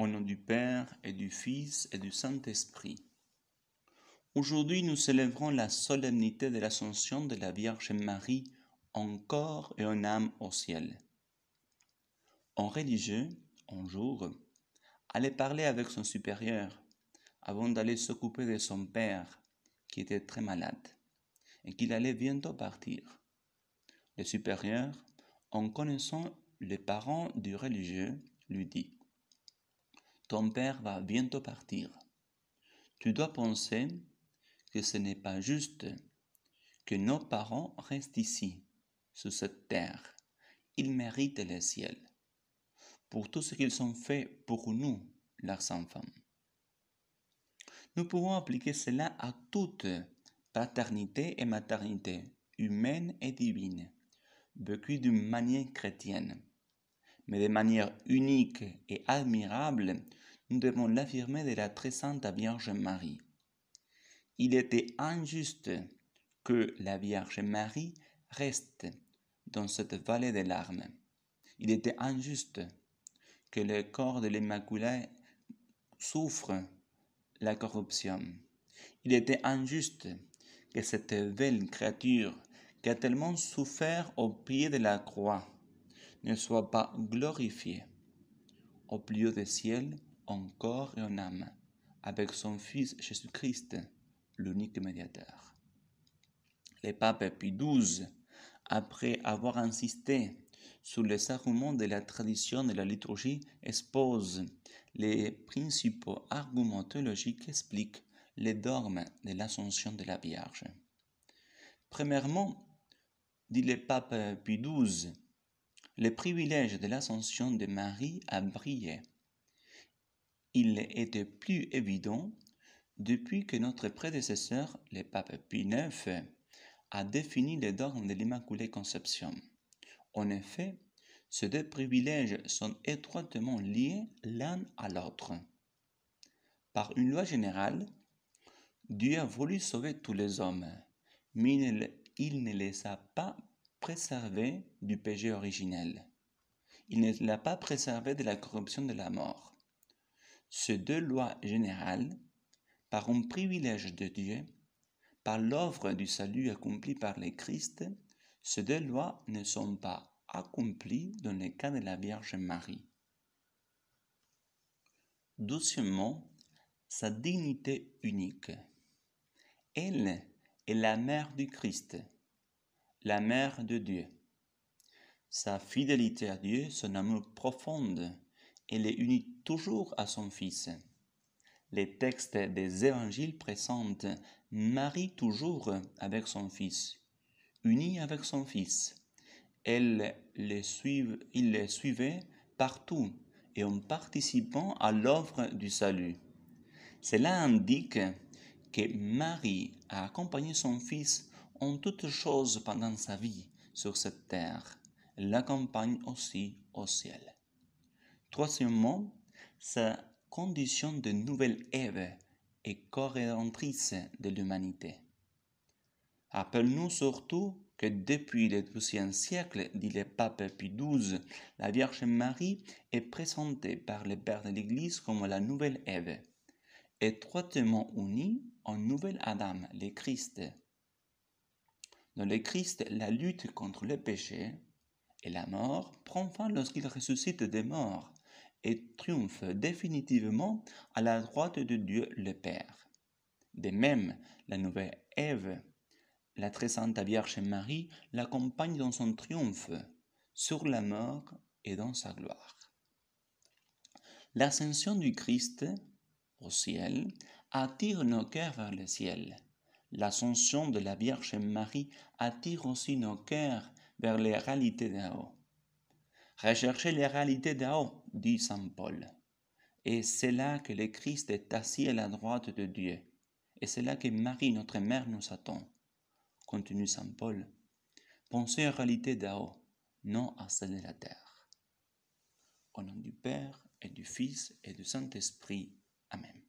Au nom du Père et du Fils et du Saint-Esprit. Aujourd'hui, nous célébrons la solennité de l'ascension de la Vierge Marie en corps et en âme au ciel. Un religieux, un jour, allait parler avec son supérieur avant d'aller s'occuper de son père qui était très malade et qu'il allait bientôt partir. Le supérieur, en connaissant les parents du religieux, lui dit ton père va bientôt partir. Tu dois penser que ce n'est pas juste que nos parents restent ici, sur cette terre. Ils méritent le ciel pour tout ce qu'ils ont fait pour nous, leurs enfants. Nous pouvons appliquer cela à toute paternité et maternité, humaine et divine, vécue d'une manière chrétienne mais de manière unique et admirable, nous devons l'affirmer de la très sainte Vierge Marie. Il était injuste que la Vierge Marie reste dans cette vallée des larmes. Il était injuste que le corps de l'Immaculée souffre la corruption. Il était injuste que cette belle créature qui a tellement souffert au pied de la croix ne soit pas glorifié au plus haut des ciels en corps et en âme, avec son Fils Jésus-Christ, l'unique médiateur. Le pape Pie XII, après avoir insisté sur les arguments de la tradition de la liturgie, expose les principaux arguments théologiques qui expliquent les dogmes de l'ascension de la Vierge. Premièrement, dit le pape Pie XII, le privilège de l'ascension de Marie a brillé. Il était plus évident depuis que notre prédécesseur, le pape Pie IX, a défini les dogmes de l'Immaculée Conception. En effet, ces deux privilèges sont étroitement liés l'un à l'autre. Par une loi générale, Dieu a voulu sauver tous les hommes, mais il ne les a pas préservé du péché originel. Il ne l'a pas préservé de la corruption de la mort. Ces deux lois générales, par un privilège de Dieu, par l'œuvre du salut accompli par le Christ, ces deux lois ne sont pas accomplies dans le cas de la Vierge Marie. Doucement, sa dignité unique. Elle est la mère du Christ la mère de Dieu. Sa fidélité à Dieu, son amour profond, elle est unie toujours à son Fils. Les textes des évangiles présentent Marie toujours avec son Fils, unie avec son Fils. Elle les il les suivait partout et en participant à l'œuvre du salut. Cela indique que Marie a accompagné son Fils en toutes choses pendant sa vie sur cette terre l'accompagne aussi au ciel. Troisièmement, sa condition de nouvelle Ève est corédentrice de l'humanité. appelons nous surtout que depuis le XIIe siècle, dit le pape Pie XII, la Vierge Marie est présentée par les pères de l'Église comme la nouvelle Ève, étroitement unie au nouvel Adam, le Christ, dans le Christ, la lutte contre le péché et la mort prend fin lorsqu'il ressuscite des morts et triomphe définitivement à la droite de Dieu le Père. De même, la nouvelle Ève, la très sainte Vierge Marie, l'accompagne dans son triomphe sur la mort et dans sa gloire. L'ascension du Christ au ciel attire nos cœurs vers le ciel L'ascension de la Vierge Marie attire aussi nos cœurs vers les réalités d'en haut. Recherchez les réalités d'en haut», dit Saint Paul. Et c'est là que le Christ est assis à la droite de Dieu. Et c'est là que Marie, notre mère, nous attend. Continue Saint Paul. Pensez aux réalités d'en haut, non à celles de la terre. Au nom du Père et du Fils et du Saint-Esprit. Amen.